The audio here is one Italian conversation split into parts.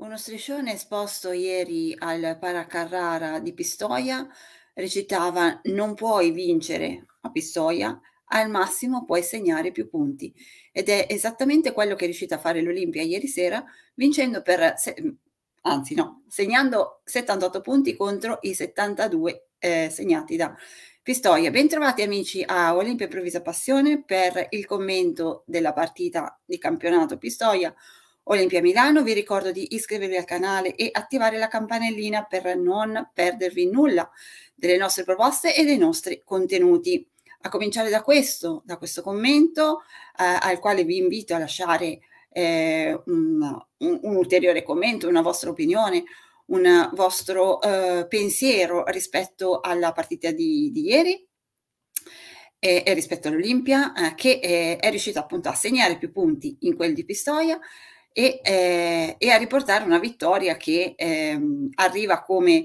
Uno striscione esposto ieri al Paracarrara di Pistoia recitava Non puoi vincere a Pistoia, al massimo puoi segnare più punti. Ed è esattamente quello che è riuscita a fare l'Olimpia ieri sera, vincendo per, se- anzi no, segnando 78 punti contro i 72 eh, segnati da Pistoia. Bentrovati amici a Olimpia Improvvisa Passione per il commento della partita di campionato Pistoia Olimpia Milano, vi ricordo di iscrivervi al canale e attivare la campanellina per non perdervi nulla delle nostre proposte e dei nostri contenuti. A cominciare da questo, da questo commento, eh, al quale vi invito a lasciare eh, un, un, un, ulteriore commento, una vostra opinione, un vostro eh, pensiero rispetto alla partita di, di ieri e, eh, e, rispetto all'Olimpia, eh, che eh, è riuscita appunto a segnare più punti in quel di Pistoia e, eh, e a riportare una vittoria che ehm, arriva come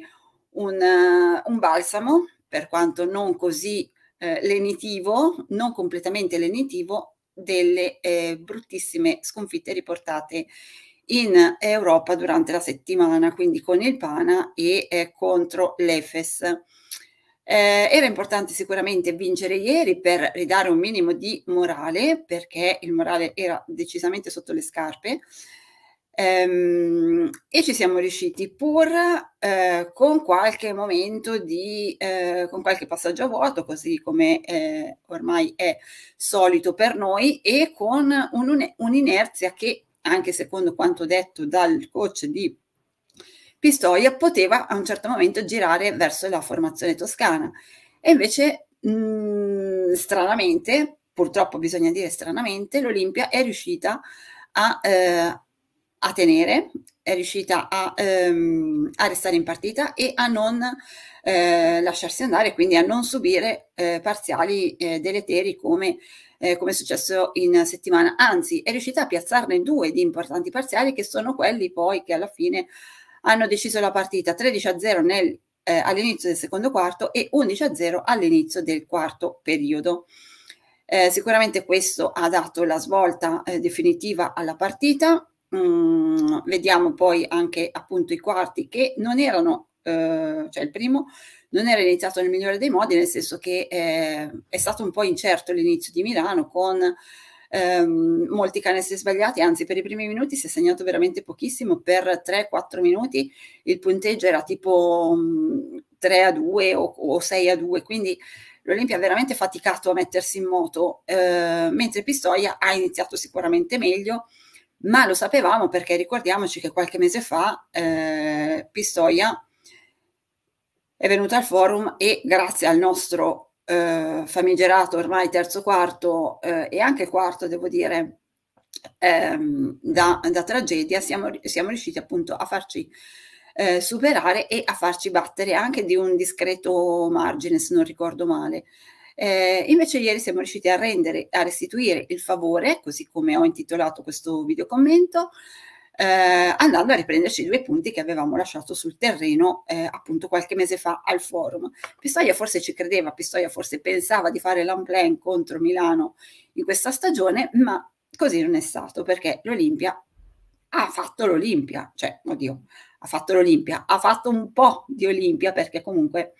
un, uh, un, balsamo, per quanto non così eh, lenitivo, non completamente lenitivo, delle eh, bruttissime sconfitte riportate in Europa durante la settimana, quindi con il Pana e eh, contro l'Efes. Eh, era importante sicuramente vincere ieri per ridare un minimo di morale, perché il morale era decisamente sotto le scarpe. Ehm, e ci siamo riusciti pur eh, con qualche momento di, eh, con qualche passaggio a vuoto, così come eh, ormai è solito per noi, e con un, un'inerzia che, anche secondo quanto detto dal coach di Pistoia poteva a un certo momento girare verso la formazione toscana. E invece, mh, mm, stranamente, purtroppo bisogna dire stranamente, l'Olimpia è riuscita a, eh, a tenere, è riuscita a, ehm, a, restare in partita e a non eh, lasciarsi andare, quindi a non subire eh, parziali eh, deleteri come eh, come è successo in settimana, anzi è riuscita a piazzarne due di importanti parziali che sono quelli poi che alla fine hanno deciso la partita 13 a 0 nel, eh, all'inizio del secondo quarto e 11 a 0 all'inizio del quarto periodo. Eh, sicuramente questo ha dato la svolta eh, definitiva alla partita. Mm, vediamo poi anche appunto i quarti che non erano, eh, cioè il primo non era iniziato nel migliore dei modi, nel senso che eh, è stato un po' incerto l'inizio di Milano con ehm, molti canestri sbagliati, anzi per i primi minuti si è segnato veramente pochissimo, per 3-4 minuti il punteggio era tipo mh, mm, 3 a 2 o, o 6 a 2, quindi l'Olimpia ha veramente faticato a mettersi in moto, eh, mentre Pistoia ha iniziato sicuramente meglio, ma lo sapevamo perché ricordiamoci che qualche mese fa eh, Pistoia è venuta al forum e grazie al nostro eh, famigerato ormai terzo quarto eh, e anche quarto, devo dire, ehm, da, da, tragedia, siamo, siamo, riusciti appunto a farci eh, superare e a farci battere anche di un discreto margine, se non ricordo male. Eh, invece ieri siamo riusciti a rendere, a restituire il favore, così come ho intitolato questo video commento, eh, andando a riprenderci i due punti che avevamo lasciato sul terreno eh, appunto qualche mese fa al forum. Pistoia forse ci credeva, Pistoia forse pensava di fare l'unplan contro Milano in questa stagione, ma così non è stato perché l'Olimpia ha fatto l'Olimpia, cioè, oddio, ha fatto l'Olimpia, ha fatto un po' di Olimpia perché comunque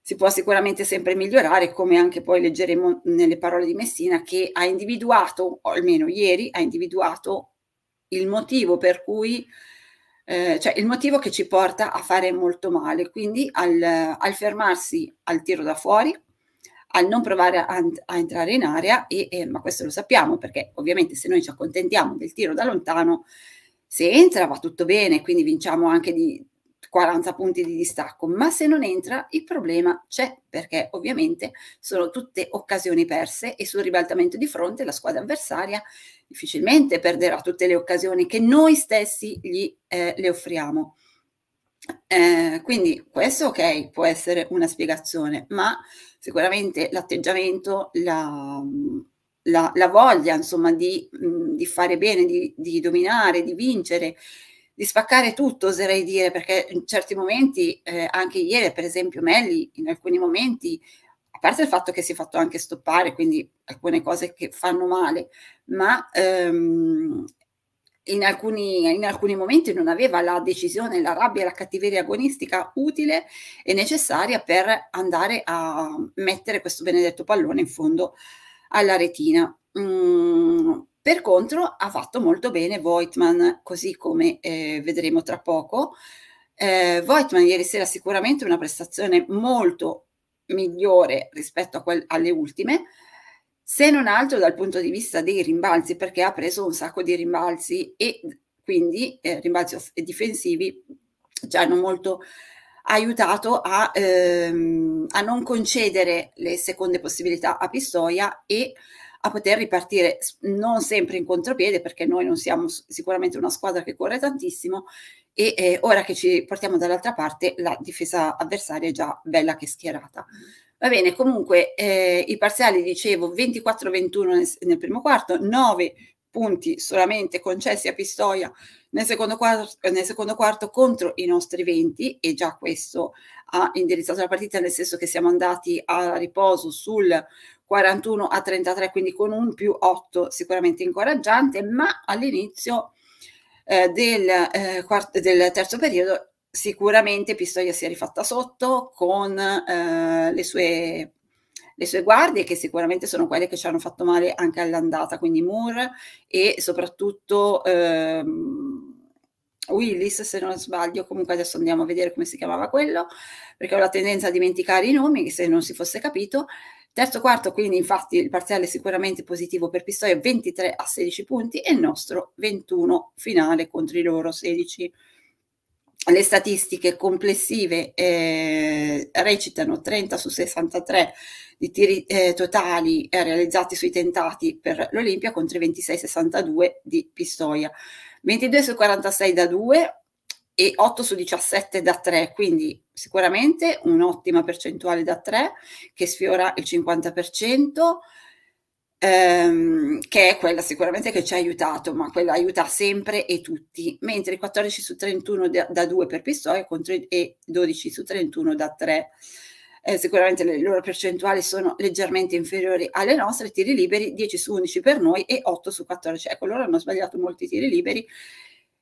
si può sicuramente sempre migliorare, come anche poi leggeremo nelle parole di Messina, che ha individuato, o almeno ieri, ha individuato il motivo per cui, eh, cioè il motivo che ci porta a fare molto male, quindi al, al fermarsi al tiro da fuori, al non provare a, a entrare in area, e, eh, ma questo lo sappiamo perché ovviamente se noi ci accontentiamo del tiro da lontano, se entra va tutto bene, quindi vinciamo anche di 40 punti di distacco, ma se non entra il problema c'è perché ovviamente sono tutte occasioni perse e sul ribaltamento di fronte la squadra avversaria difficilmente perderà tutte le occasioni che noi stessi gli eh, le offriamo. Eh, quindi questo ok può essere una spiegazione, ma sicuramente l'atteggiamento, la, la, la voglia insomma di, mh, di, fare bene, di, di dominare, di vincere di spaccare tutto, oserei dire, perché in certi momenti, eh, anche ieri, per esempio, Melli, in alcuni momenti, a parte il fatto che si è fatto anche stoppare, quindi alcune cose che fanno male, ma ehm, in alcuni, in alcuni, momenti non aveva la decisione, la rabbia, la cattiveria agonistica utile e necessaria per andare a mettere questo benedetto pallone in fondo alla retina. Mm, per contro ha fatto molto bene Voigtman, così come eh, vedremo tra poco. Eh, Voigtman ieri sera sicuramente una prestazione molto migliore rispetto quel, alle ultime, se non altro dal punto di vista dei rimbalzi, perché ha preso un sacco di rimbalzi e quindi eh, rimbalzi difensivi ci hanno molto aiutato a, ehm, a non concedere le seconde possibilità a Pistoia e a poter ripartire non sempre in contropiede perché noi non siamo sicuramente una squadra che corre tantissimo e eh, ora che ci portiamo dall'altra parte la difesa avversaria è già bella che schierata. Va bene, comunque eh, i parziali dicevo 24-21 nel, nel primo quarto, 9 punti solamente concessi a Pistoia nel secondo, quarto, nel secondo, quarto, contro i nostri 20 e già questo ha indirizzato la partita nel senso che siamo andati a riposo sul 41 a 33, quindi con un più 8 sicuramente incoraggiante, ma all'inizio eh, del, eh, quarto, del terzo periodo sicuramente Pistoia si è rifatta sotto con eh, le, sue, le sue guardie che sicuramente sono quelle che ci hanno fatto male anche all'andata, quindi Moore e soprattutto... Ehm, Willis, se non sbaglio, comunque adesso andiamo a vedere come si chiamava quello, perché ho la tendenza a dimenticare i nomi, se non si fosse capito, Terzo quarto, quindi infatti il parziale sicuramente positivo per Pistoia 23 a 16 punti e il nostro 21 finale contro i loro 16. Le statistiche complessive eh, recitano 30 su 63 di tiri eh, totali eh, realizzati sui tentati per l'Olimpia contro i 26-62 di Pistoia. 22 su 46 da 2, e 8 su 17 da 3, quindi sicuramente un'ottima percentuale da 3 che sfiora il 50%, ehm, che è quella sicuramente che ci ha aiutato, ma quella aiuta sempre e tutti, mentre 14 su 31 da, da 2 per Pistoia e 12 su 31 da 3. Eh, sicuramente le loro percentuali sono leggermente inferiori alle nostre, tiri liberi 10 su 11 per noi e 8 su 14. Ecco, loro hanno sbagliato molti tiri liberi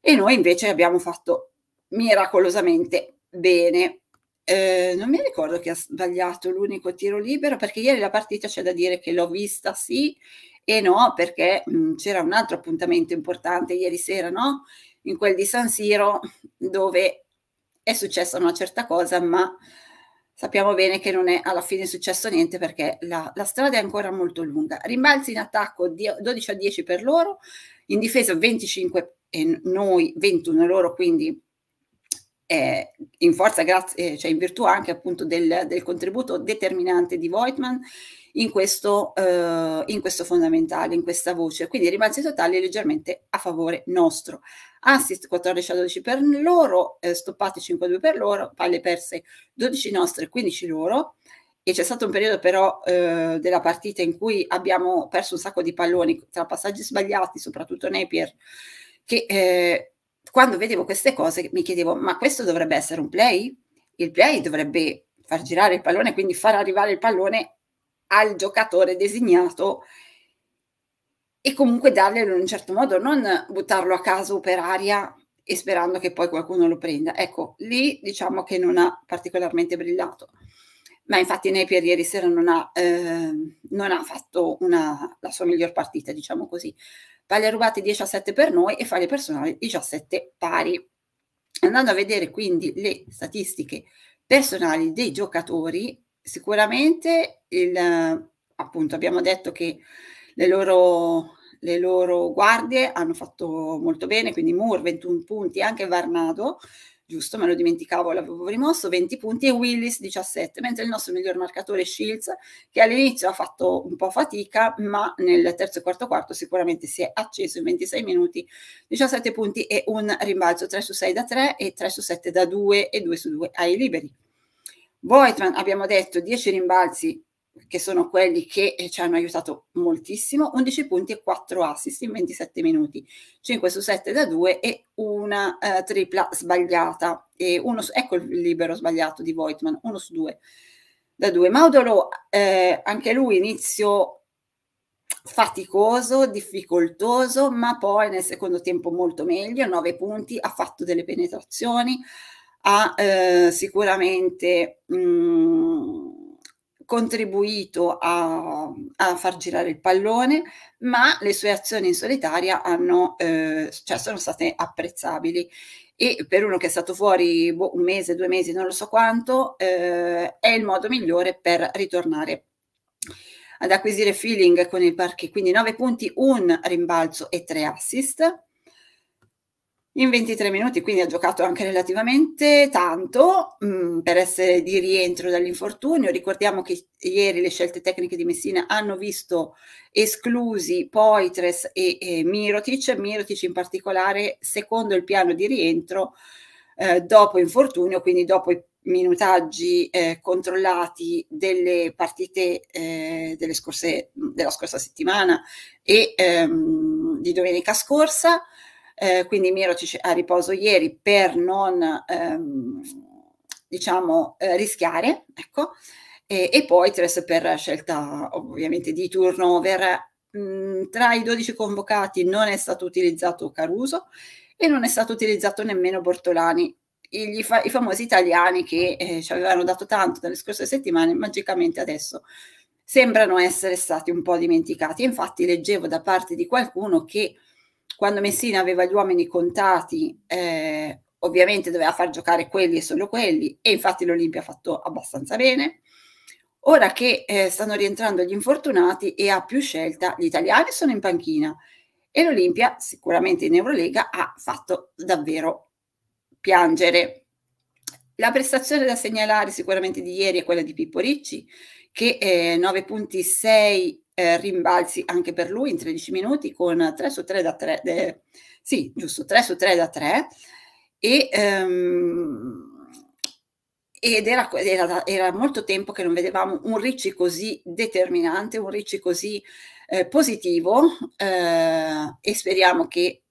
e noi invece abbiamo fatto miracolosamente bene. Eh, non mi ricordo che ha sbagliato l'unico tiro libero perché ieri la partita c'è da dire che l'ho vista sì e no perché mh, mm, c'era un altro appuntamento importante ieri sera, no? In quel di San Siro dove è successa una certa cosa ma sappiamo bene che non è alla fine successo niente perché la, la strada è ancora molto lunga. Rimbalzi in attacco 12 a 10 per loro, in difesa 25 e noi 21 loro quindi eh, in forza, grazie, eh, cioè in virtù anche appunto del, del contributo determinante di Voigtman in questo, eh, in questo fondamentale, in questa voce. Quindi ribalzi totali leggermente a favore nostro. Assist 14 a 12 per loro, eh, stoppate 5 a 2 per loro, palle perse 12 nostre, 15 loro. E c'è stato un periodo però eh, della partita in cui abbiamo perso un sacco di palloni tra passaggi sbagliati, soprattutto Napier, che eh, quando vedevo queste cose mi chiedevo, ma questo dovrebbe essere un play? Il play dovrebbe far girare il pallone, quindi far arrivare il pallone al giocatore designato e comunque darglielo in un certo modo, non buttarlo a caso per aria e sperando che poi qualcuno lo prenda. Ecco, lì diciamo che non ha particolarmente brillato. Ma infatti Napier ieri sera non ha, eh, non ha fatto una, la sua miglior partita, diciamo così paglia rubate 17 per noi e faglie personali 17 pari. Andando a vedere quindi le statistiche personali dei giocatori, sicuramente il, appunto abbiamo detto che le loro, le loro guardie hanno fatto molto bene, quindi Moore 21 punti, anche Varnado giusto, me lo dimenticavo, l'avevo rimosso, 20 punti e Willis 17, mentre il nostro miglior marcatore Shields, che all'inizio ha fatto un po' fatica, ma nel terzo e quarto quarto sicuramente si è acceso in 26 minuti, 17 punti e un rimbalzo 3 su 6 da 3 e 3 su 7 da 2 e 2 su 2 ai liberi. Voigtman abbiamo detto 10 rimbalzi, che sono quelli che eh, ci hanno aiutato moltissimo, 11 punti e 4 assist in 27 minuti, 5 su 7 da 2 e una eh, tripla sbagliata. E uno su, ecco il libero sbagliato di Voigtman, 1 su 2 da 2. Maudolo, eh, anche lui inizio faticoso, difficoltoso, ma poi nel secondo tempo molto meglio, 9 punti, ha fatto delle penetrazioni, ha eh, sicuramente... Mh, mm, contribuito a, a, far girare il pallone, ma le sue azioni in solitaria hanno, eh, cioè sono state apprezzabili. E per uno che è stato fuori boh, un mese, due mesi, non lo so quanto, eh, è il modo migliore per ritornare ad acquisire feeling con il parquet. Quindi 9 punti, un rimbalzo e 3 assist in 23 minuti, quindi ha giocato anche relativamente tanto mh, mm, per essere di rientro dall'infortunio. Ricordiamo che ieri le scelte tecniche di Messina hanno visto esclusi Poitres e, e Mirotic, Mirotic in particolare secondo il piano di rientro eh, dopo infortunio, quindi dopo i minutaggi eh, controllati delle partite eh, delle scorse, della scorsa settimana e ehm, di domenica scorsa eh, quindi Mirotic a riposo ieri per non ehm, diciamo eh, rischiare, ecco, e, e poi Tres per scelta ovviamente di turnover. Mm, tra i 12 convocati non è stato utilizzato Caruso e non è stato utilizzato nemmeno Bortolani, i, fa- i famosi italiani che eh, ci avevano dato tanto nelle scorse settimane, magicamente adesso sembrano essere stati un po' dimenticati. Infatti leggevo da parte di qualcuno che quando Messina aveva gli uomini contati, eh, ovviamente doveva far giocare quelli e solo quelli, e infatti l'Olimpia ha fatto abbastanza bene. Ora che eh, stanno rientrando gli infortunati e ha più scelta, gli italiani sono in panchina e l'Olimpia, sicuramente in Eurolega, ha fatto davvero piangere. La prestazione da segnalare sicuramente di ieri è quella di Pippo Ricci, che eh, 9 eh, rimbalzi anche per lui in 13 minuti con 3 su 3 da 3, eh, sì, giusto, 3 su 3 da 3 e, ehm, ed era, era, era, molto tempo che non vedevamo un Ricci così determinante, un Ricci così eh, positivo eh, e speriamo che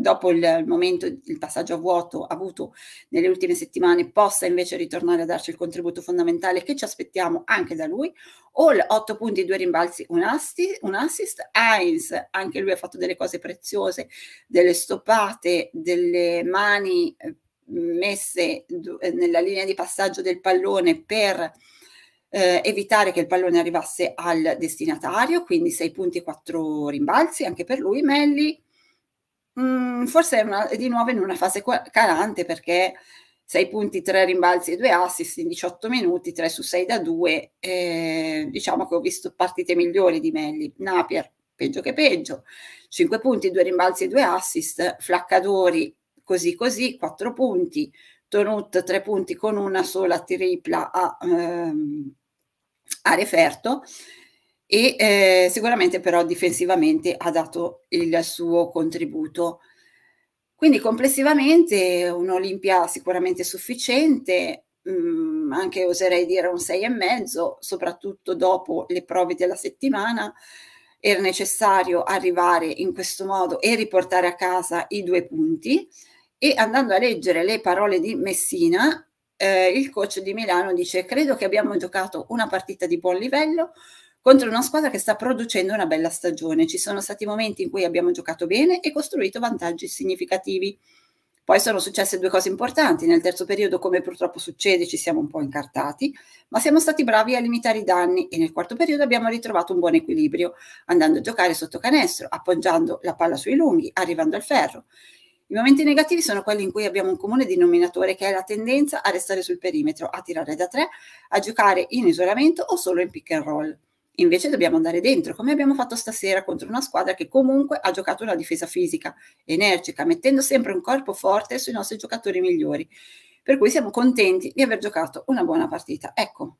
dopo il, il, momento, il passaggio a vuoto avuto nelle ultime settimane, possa invece ritornare a darci il contributo fondamentale che ci aspettiamo anche da lui. All 8 punti, 2 rimbalzi, un, assi, un assist. Heinz, anche lui ha fatto delle cose preziose, delle stoppate, delle mani eh, messe eh, nella linea di passaggio del pallone per eh, evitare che il pallone arrivasse al destinatario, quindi 6 punti e 4 rimbalzi anche per lui. Melli Mm, forse è, una, di nuovo in una fase calante perché 6 punti, 3 rimbalzi e 2 assist in 18 minuti, 3 su 6 da 2. Eh, diciamo che ho visto partite migliori di Melli. Napier, peggio che peggio. 5 punti, 2 rimbalzi e 2 assist. Flaccadori, così così, 4 punti. Tonut, 3 punti con una sola tripla a, ehm, a referto e eh, sicuramente però difensivamente ha dato il suo contributo. Quindi complessivamente un'Olimpia sicuramente sufficiente, mh, mm, anche oserei dire un e mezzo, soprattutto dopo le prove della settimana, era necessario arrivare in questo modo e riportare a casa i due punti e andando a leggere le parole di Messina, eh, il coach di Milano dice credo che abbiamo giocato una partita di buon livello, contro una squadra che sta producendo una bella stagione. Ci sono stati momenti in cui abbiamo giocato bene e costruito vantaggi significativi. Poi sono successe due cose importanti. Nel terzo periodo, come purtroppo succede, ci siamo un po' incartati, ma siamo stati bravi a limitare i danni e nel quarto periodo abbiamo ritrovato un buon equilibrio, andando a giocare sotto canestro, appoggiando la palla sui lunghi, arrivando al ferro. I momenti negativi sono quelli in cui abbiamo un comune denominatore che è la tendenza a restare sul perimetro, a tirare da tre, a giocare in isolamento o solo in pick and roll. Invece dobbiamo andare dentro, come abbiamo fatto stasera contro una squadra che comunque ha giocato una difesa fisica energica, mettendo sempre un corpo forte sui nostri giocatori migliori. Per cui siamo contenti di aver giocato una buona partita. Ecco,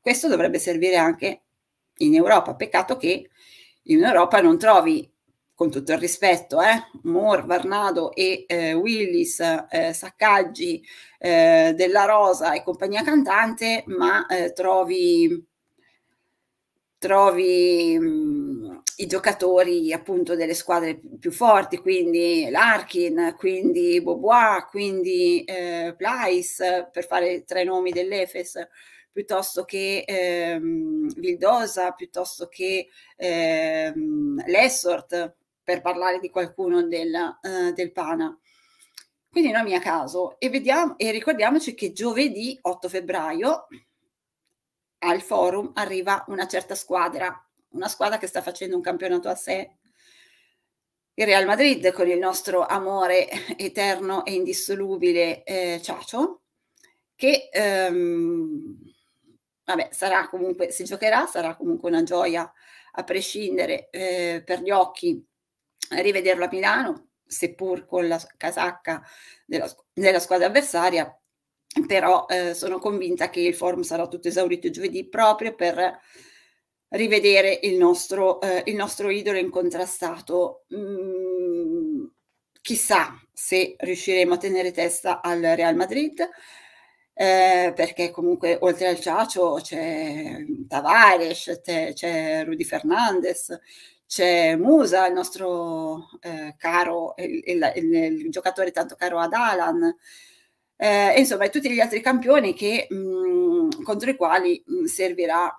questo dovrebbe servire anche in Europa. Peccato che in Europa non trovi, con tutto il rispetto, eh, Moore, Varnado e eh, Willis, eh, Saccaggi, eh, Della Rosa e compagnia cantante, ma eh, trovi trovi mh, mhmm, i giocatori appunto delle squadre più forti, quindi Larkin, quindi Bobois, quindi eh, Plais, per fare tre nomi dell'Efes, piuttosto che ehm, Vildosa, piuttosto che ehm, Lessort, per parlare di qualcuno del, eh, del Pana. Quindi non mi a caso e, vediamo, e ricordiamoci che giovedì 8 febbraio al forum arriva una certa squadra, una squadra che sta facendo un campionato a sé, il Real Madrid con il nostro amore eterno e indissolubile eh, Ciacio, che ehm, vabbè, sarà comunque, se giocherà, sarà comunque una gioia a prescindere eh, per gli occhi rivederlo a Milano, seppur con la casacca della, della squadra avversaria, però eh, sono convinta che il forum sarà tutto esaurito giovedì proprio per rivedere il nostro, eh, il nostro idolo incontrastato. Mm, chissà se riusciremo a tenere testa al Real Madrid, eh, perché comunque oltre al Ciacio c'è Tavares, c'è Rudy Fernandez, c'è Musa, il nostro eh, caro, il, il, il, giocatore tanto caro ad Alan eh, insomma, e tutti gli altri campioni che, mh, contro i quali mh, servirà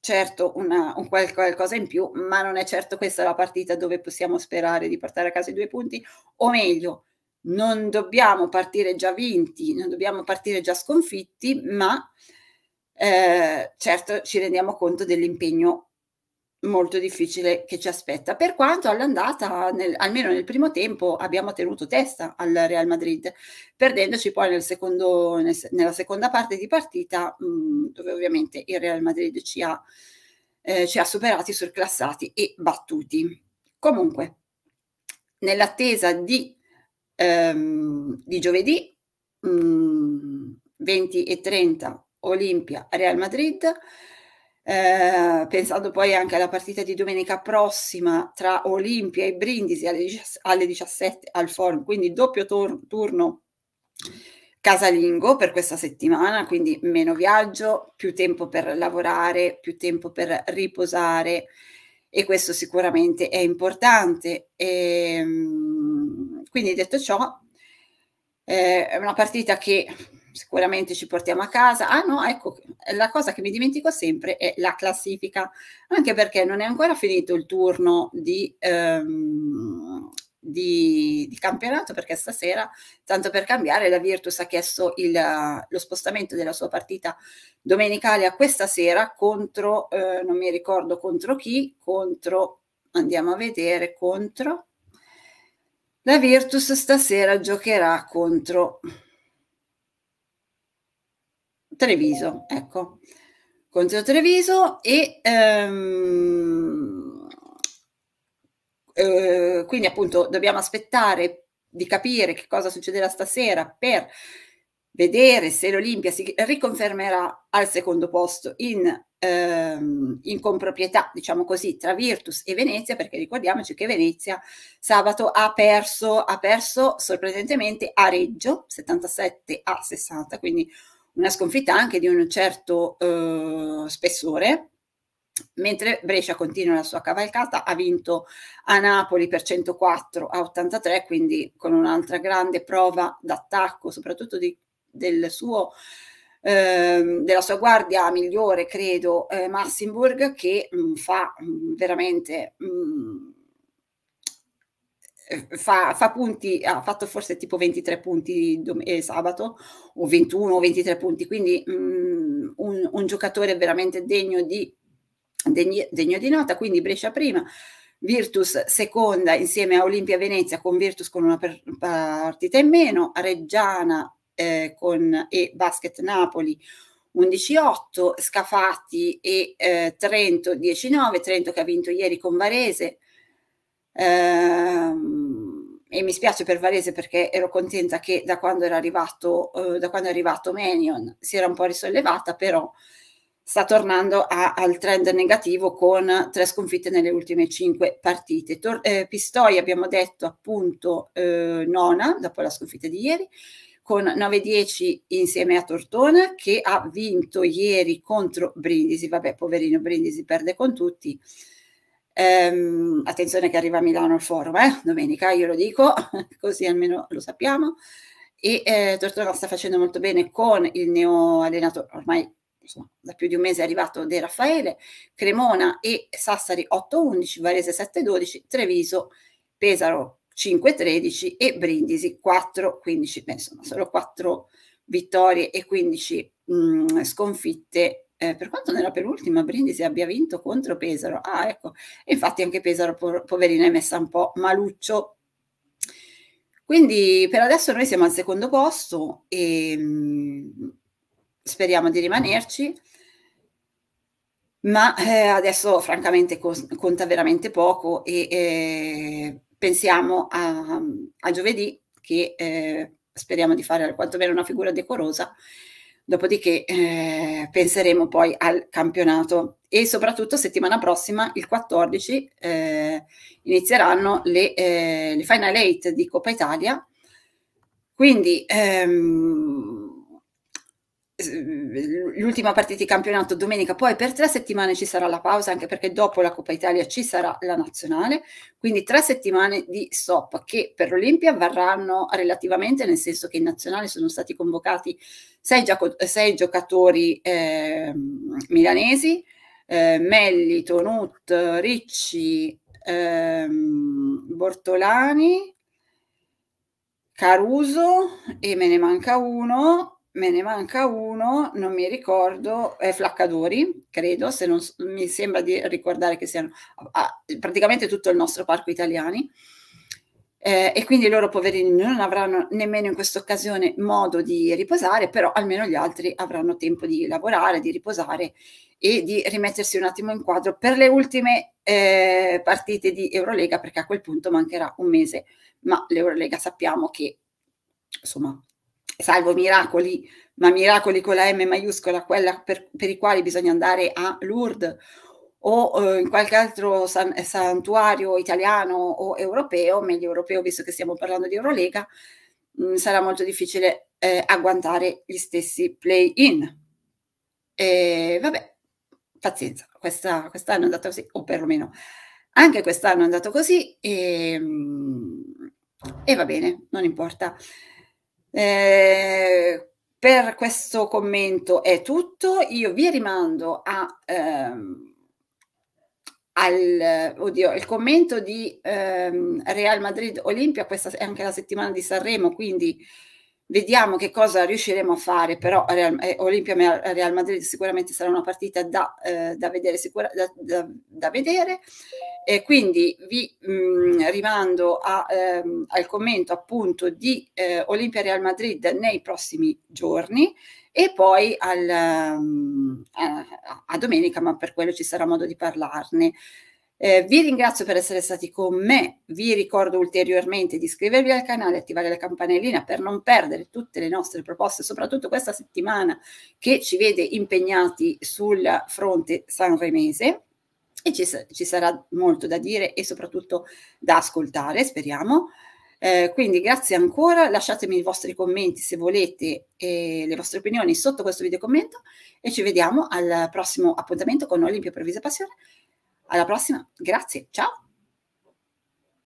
certo una, un qual- qualcosa in più, ma non è certo questa la partita dove possiamo sperare di portare a casa i due punti, o meglio, non dobbiamo partire già vinti, non dobbiamo partire già sconfitti, ma eh, certo ci rendiamo conto dell'impegno molto difficile che ci aspetta. Per quanto all'andata, nel, almeno nel primo tempo, abbiamo tenuto testa al Real Madrid, perdendoci poi nel secondo, nel, nella seconda parte di partita, mh, mm, dove ovviamente il Real Madrid ci ha, eh, ci ha superati, surclassati e battuti. Comunque, nell'attesa di, ehm, di giovedì mh, mm, 20 e 30 Olimpia Real Madrid eh, pensando poi anche alla partita di domenica prossima tra Olimpia e Brindisi alle, alle 17 al forum, quindi doppio tor- turno casalingo per questa settimana, quindi meno viaggio, più tempo per lavorare, più tempo per riposare e questo sicuramente è importante. E, ehm, quindi detto ciò, eh, è una partita che sicuramente ci portiamo a casa. Ah no, ecco, la cosa che mi dimentico sempre è la classifica, anche perché non è ancora finito il turno di, ehm, di, di campionato, perché stasera, tanto per cambiare, la Virtus ha chiesto il, lo spostamento della sua partita domenicale a questa sera contro, eh, non mi ricordo contro chi, contro, andiamo a vedere, contro... La Virtus stasera giocherà contro Treviso, ecco, contro Treviso e ehm, eh, quindi appunto dobbiamo aspettare di capire che cosa succederà stasera per vedere se l'Olimpia si riconfermerà al secondo posto in, ehm, in comproprietà, diciamo così, tra Virtus e Venezia, perché ricordiamoci che Venezia sabato ha perso, ha perso sorprendentemente a Reggio 77 a 60, quindi una sconfitta anche di un certo eh, spessore, mentre Brescia continua la sua cavalcata, ha vinto a Napoli per 104 a 83, quindi con un'altra grande prova d'attacco, soprattutto di, del suo, eh, della sua guardia migliore, credo, eh, Massimburg, che mh, mm, fa mh, mm, veramente... Mh, mm, fa, fa, punti, ha fatto forse tipo 23 punti dom- eh, sabato o 21 o 23 punti, quindi mh, mm, un, un, giocatore veramente degno di, degno, degno di nota, quindi Brescia prima. Virtus seconda insieme a Olimpia Venezia con Virtus con una per- partita in meno, Reggiana eh, con, e Basket Napoli 11-8, Scafati e eh, Trento 19, Trento che ha vinto ieri con Varese Ehm, e mi spiace per Varese perché ero contenta che da quando, era arrivato, eh, da quando è arrivato Menion si era un po' risollevata, però sta tornando a, al trend negativo con tre sconfitte nelle ultime cinque partite. Tor- eh, Pistoi abbiamo detto appunto eh, nona dopo la sconfitta di ieri con 9-10 insieme a Tortona che ha vinto ieri contro Brindisi, vabbè poverino Brindisi perde con tutti, Ehm, attenzione che arriva a Milano il forum, eh? domenica, io lo dico, così almeno lo sappiamo. E eh, Tortorella sta facendo molto bene con il neo allenatore, ormai insomma, da più di un mese è arrivato De Raffaele, Cremona e Sassari 8-11, Varese 7-12, Treviso, Pesaro 5-13 e Brindisi 4-15, insomma solo 4 vittorie e 15 mh, mm, sconfitte eh, per quanto nella penultima Brindisi abbia vinto contro Pesaro. Ah, ecco, infatti anche Pesaro, po- poverina, è messa un po' maluccio. Quindi per adesso noi siamo al secondo posto e mh, mm, speriamo di rimanerci. Ma eh, adesso francamente cos- conta veramente poco e eh, pensiamo a, a, giovedì che eh, speriamo di fare quantomeno una figura decorosa dopodiché eh, penseremo poi al campionato e soprattutto settimana prossima, il 14, eh, inizieranno le, eh, le Final 8 di Coppa Italia. Quindi ehm, l'ultima partita di campionato domenica, poi per tre settimane ci sarà la pausa, anche perché dopo la Coppa Italia ci sarà la nazionale, quindi tre settimane di stop che per l'Olimpia varranno relativamente, nel senso che in nazionale sono stati convocati sei, sei giocatori eh, milanesi, eh, Melli, Tonut, Ricci, eh, Bortolani, Caruso e me ne manca uno me ne manca uno, non mi ricordo, è Flaccadori, credo, se non, mi sembra di ricordare che siano ah, praticamente tutto il nostro parco italiani. Eh, e quindi loro poverini non avranno nemmeno in questa occasione modo di riposare, però almeno gli altri avranno tempo di lavorare, di riposare e di rimettersi un attimo in quadro per le ultime eh, partite di Eurolega, perché a quel punto mancherà un mese, ma l'Eurolega sappiamo che insomma salvo miracoli, ma miracoli con la M maiuscola, quella per, per i quali bisogna andare a Lourdes o eh, in qualche altro san, santuario italiano o europeo, meglio europeo visto che stiamo parlando di Eurolega, mh, mm, sarà molto difficile eh, agguantare gli stessi play-in. E vabbè, pazienza, Questa, quest'anno è andato così, o perlomeno anche quest'anno è andato così e, ehm, e va bene, non importa. Eh, per questo commento è tutto. Io vi rimando a, ehm, al oddio, il commento di ehm, Real Madrid Olimpia. Questa è anche la settimana di Sanremo, quindi Vediamo che cosa riusciremo a fare, però Real, eh, Olimpia-Real Madrid sicuramente sarà una partita da, eh, da vedere. Sicura, da, da, da vedere. E quindi vi mh, mm, rimando a, ehm, al commento appunto di eh, Olimpia-Real Madrid nei prossimi giorni e poi al, um, a, a domenica, ma per quello ci sarà modo di parlarne. Eh, vi ringrazio per essere stati con me, vi ricordo ulteriormente di iscrivervi al canale e attivare la campanellina per non perdere tutte le nostre proposte, soprattutto questa settimana che ci vede impegnati sul fronte sanremese e ci, ci sarà molto da dire e soprattutto da ascoltare, speriamo. Eh, quindi grazie ancora, lasciatemi i vostri commenti se volete e le vostre opinioni sotto questo video commento e ci vediamo al prossimo appuntamento con Olimpia Provvisa Passione alla prossima, grazie, ciao!